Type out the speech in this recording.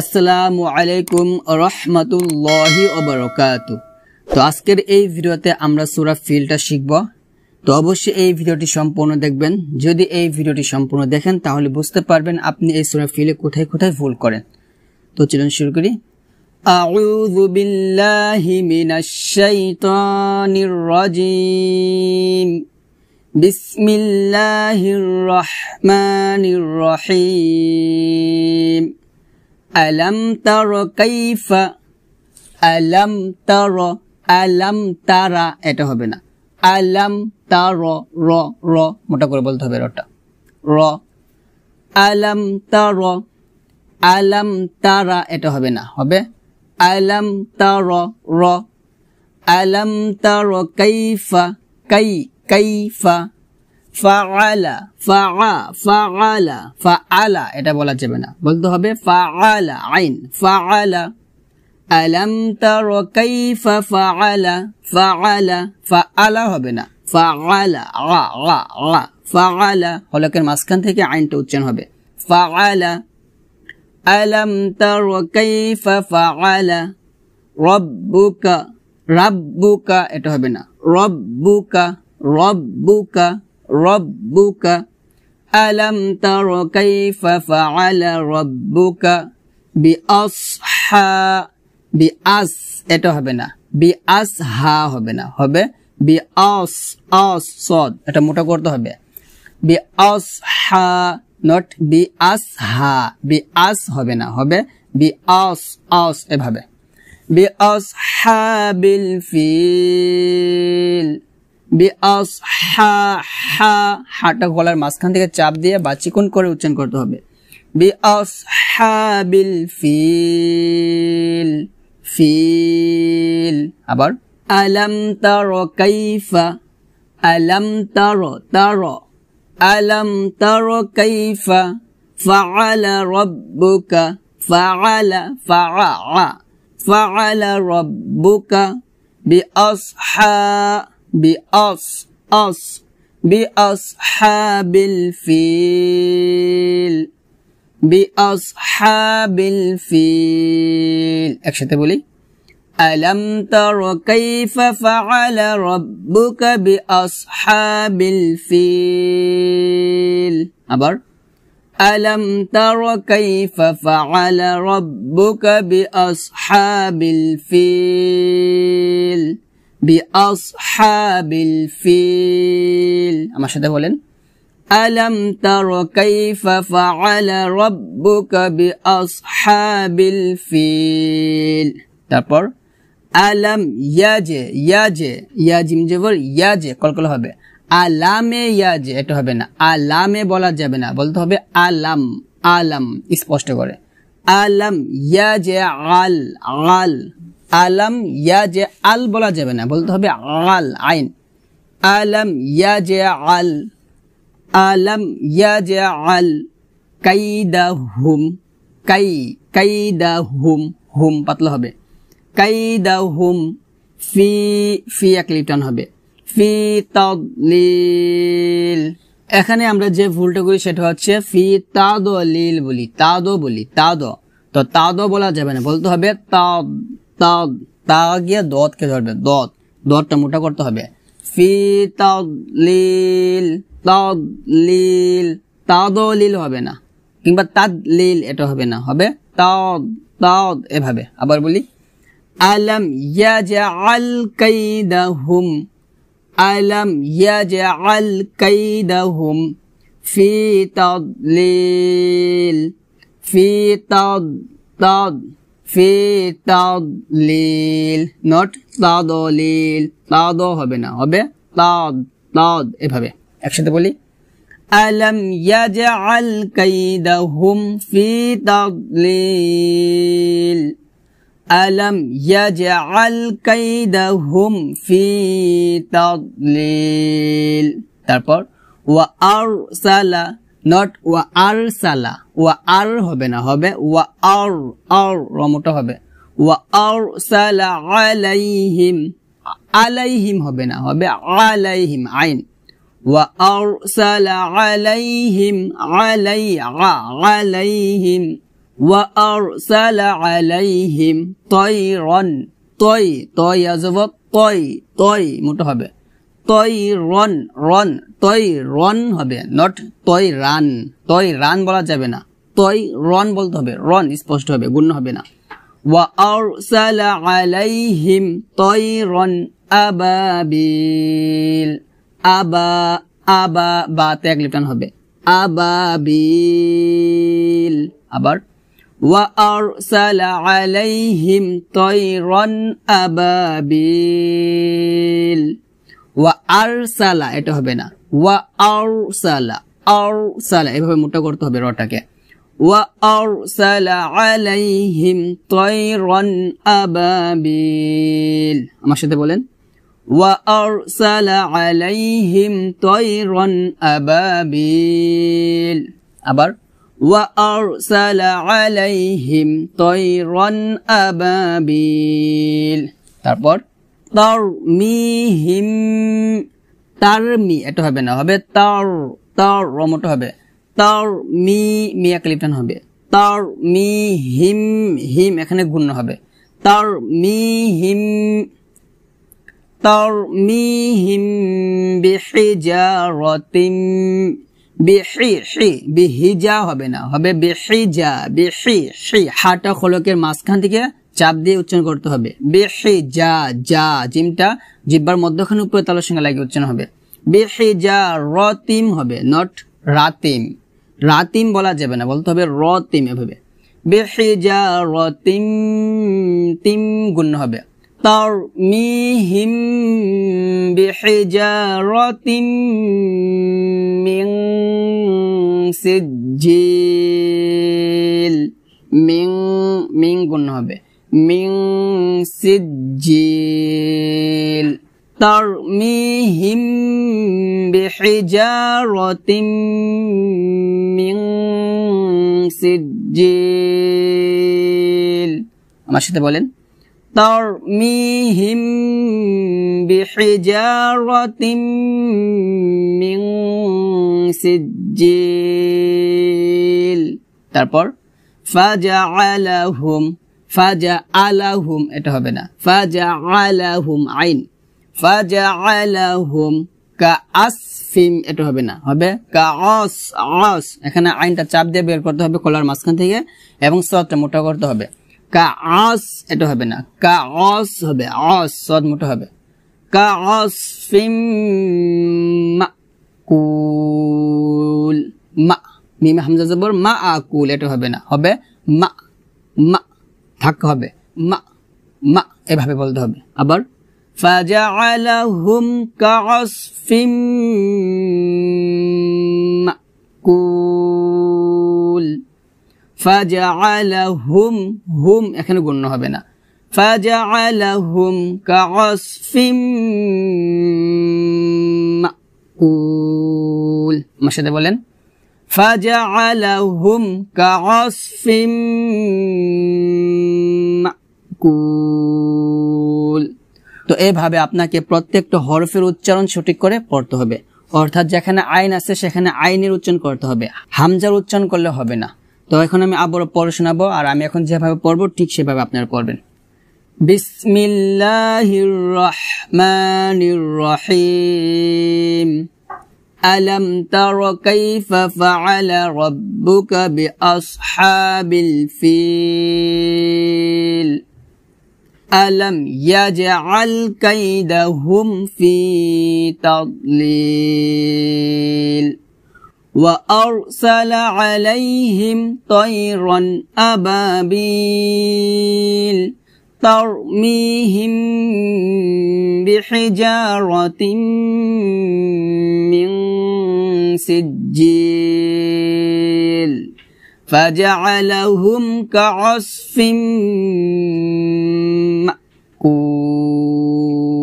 আসসালামু আলাইকুম রহমতুল্লাহি ওবরকাত তো আজকের এই ভিডিওতে আমরা সুরা ফিলটা শিখব তো অবশ্যই এই ভিডিওটি সম্পূর্ণ দেখবেন যদি এই ভিডিওটি সম্পূর্ণ দেখেন তাহলে বুঝতে পারবেন আপনি এই সুরা ফিলে কোথায় কোথায় ভুল করেন তো চলুন শুরু করি أعوذ بالله من الشيطان الرجيم بسم الله الرحمن الرحيم আলম তর কৈফ আলম তর আলম তারা এটা হবে না আলম তার র র মোটা করে বলতে হবে রটা র আলম তার আলম তারা এটা হবে না হবে আলম তার র আলম তার কৈফা কৈ কৈফা ফা ফাআ ফা ফাআলা এটা বলা যাবে না বলতে হবে ফাআলা আইন ফাআলা আলাম তার কাইফা ফাআলা ফাআলা ফাআলা হবে না আ মাঝখান থেকে আইনটা উচ্চারণ হবে কাইফা রব্বুকা এটা হবে না রব্বুকা রব্বুকা রব্বুকা আলম তর কাইফা ফাআলা রব্বুকা বি আসহা বি আস এটা হবে না বি আস হা হবে না হবে বি আস আস সদ এটা মোটা করতে হবে বি আস হা নট বি আস হা বি আস হবে না হবে বি আস আস এভাবে বি আস হা বিল ফিল বিআস হা হা হাটা গলার মাঝখান থেকে চাপ দিয়ে বা চিকন করে উচ্চারণ করতে হবে বিআস হা বিল ফিল ফিল আবার আলাম তার কাইফা আলাম তার তার আলাম তার কাইফা ফাআলা রব্বুকা ফাআলা ফাআলা ফাআলা রব্বুকা বিআসহা بأص أص بأصحاب الفيل بأصحاب الفيل একসাথে لي ألم تر كيف فعل ربك بأصحاب الفيل أبر ألم تر كيف فعل ربك بأصحاب الفيل বি আসহাবিল ফিল আমার সাথে বলেন আলম তার কাইফা ফাআলা রাব্বুকা বি আসহাবিল ফিল তারপর আলম ইয়াজে ইয়াজে ইয়াজিম জবর ইয়াজে কলকল হবে আলামে ইয়াজে এটা হবে না আলামে বলা যাবে না বলতে হবে আলাম আলাম স্পষ্ট করে আলম ইয়াজে আল আল আলম ইয়া যে আল বলা যাবে না বলতে হবে আল আইন আলম ইয়া যে আল আলম ইয়া যে আল কাইদা হুম কাই কাইদা হুম হুম পাতলা হবে কাইদা হুম ফি ফি এক লিটন হবে ফি তদলিল এখানে আমরা যে ভুলটা করি সেটা হচ্ছে ফি তাদ লিল বলি তাদ বলি তাদ তো তাদ বলা যাবে না বলতে হবে তাদ তা তা গিয়ে দতকে ধরবে দত দতটা মোটা করতে হবে ফি তদলিল তদলিল তদলিল হবে না কিংবা তাদলিল এটা হবে না হবে তদ তদ এভাবে আবার বলি আলম ইয়াজআল কাইদাহুম আলম ইয়াজআল কাইদাহুম ফি তদলিল ফি তদ তদ ফি তাদলিল নট তাদলিল তাদ হবে না হবে তাদ তাদ এভাবে একসাথে বলি আলম ইয়াজআল কাইদাহুম ফি তাদলিল আলম ইয়াজআল কাইদাহুম ফি তাদলিল তারপর ওয়া আরসালা নট ওয়া আর সালা ওয়া আর হবে না হবে ওয়া আর আর রমটা হবে ওয়া আর সালা আলাইহিম আলাইহিম হবে না হবে আলাইহিম আইন ওয়া আর সালা আলাইহিম আলাই আলাইহিম ওয়া আর সালা আলাইহিম তৈরন তৈ তৈ আজব তৈ তৈ মোটা হবে তই রন রন তই রন হবে নট তই রান তই রান বলা যাবে না তই রন বলতে হবে রন স্পষ্ট হবে গুণ হবে না وأرسل عليهم طيرا أبابيل أبا আবা বা ত্যাগ লিপটান হবে আবাবিল আবার وأرسل عليهم طيرا أبابيل ওয়া সালা এটা হবে না ওয়া আর সালা এভাবে মোটা করতে হবে রটাকে ওয়া আরসালা আলাইহিম তায়রান আবাবিল আমার সাথে বলেন ওয়া আরসালা আলাইহিম তায়রান আবাবিল আবার ওয়া আরসালা আলাইহিম তায়রান আবাবিল তারপর তর মি হিম তার মি এটা হবে না হবে তর তর রমটা হবে তর মি মি ক্লিপটান হবে তর মি হিম হিম এখানে গুণ হবে তর মি হিম তর মি হিম বিহিজারতিম বেহি সে বেহিজা হবে না হবে যা বেশি সে হাটা খোলকের মাঝখান থেকে চাপ দিয়ে উচ্চারণ করতে হবে বেশি যা যা জিমটা জিব্বার মধ্যখানে উপরে তালের সঙ্গে লাগিয়ে উচ্চারণ হবে বেশি যা রতিম হবে নট রাতিম রাতিম বলা যাবে না বলতে হবে রতিম এভাবে বেশি যা রতিম তিম গুণ্য হবে তার মিহিম বেশি যা রতিম সিজিল মিং মিং গুণ হবে মিং সিজিল ترميهم بحجارة من سجيل আমার সাথে বলেন ترميهم بحجارة من سجيل তারপর فجعلهم ফাজা আলাহুম এটা হবে না ফাজা আলাহুম আইন ফাজা আলাহুম কা আস ফিম এটা হবে না হবে কা অস অস এখানে আইনটা চাপ দিয়ে বের করতে হবে কলার মাঝখান থেকে এবং সদটা মোটা করতে হবে কা আস এটা হবে না কা অস হবে অস সদ মোটা হবে কা অসফিম ফিম মা মিমে হামজা জবর মা আকুল এটা হবে না হবে মা মা থাকতে হবে মা মা এভাবে বলতে হবে আবার হুম হুম এখানে গণ্য হবে না বলেন ফাজা আলহুম কাসফিম কুল তো এভাবে আপনাকে প্রত্যেকটা হরফের উচ্চারণ সঠিক করে পড়তে হবে অর্থাৎ যেখানে আইন আছে সেখানে আইনের উচ্চারণ করতে হবে হামজার উচ্চারণ করলে হবে না তো এখন আমি আবার পড়ে শোনাবো আর আমি এখন যেভাবে পড়বো ঠিক সেভাবে আপনারা পড়বেন বিসমিল্লাহির রহিম ألم تر كيف فعل ربك بأصحاب الفيل ألم يجعل كيدهم في تضليل وأرسل عليهم طيرا أبابيل ترميهم بحجارة من سجيل فجعلهم كعصف Ooh.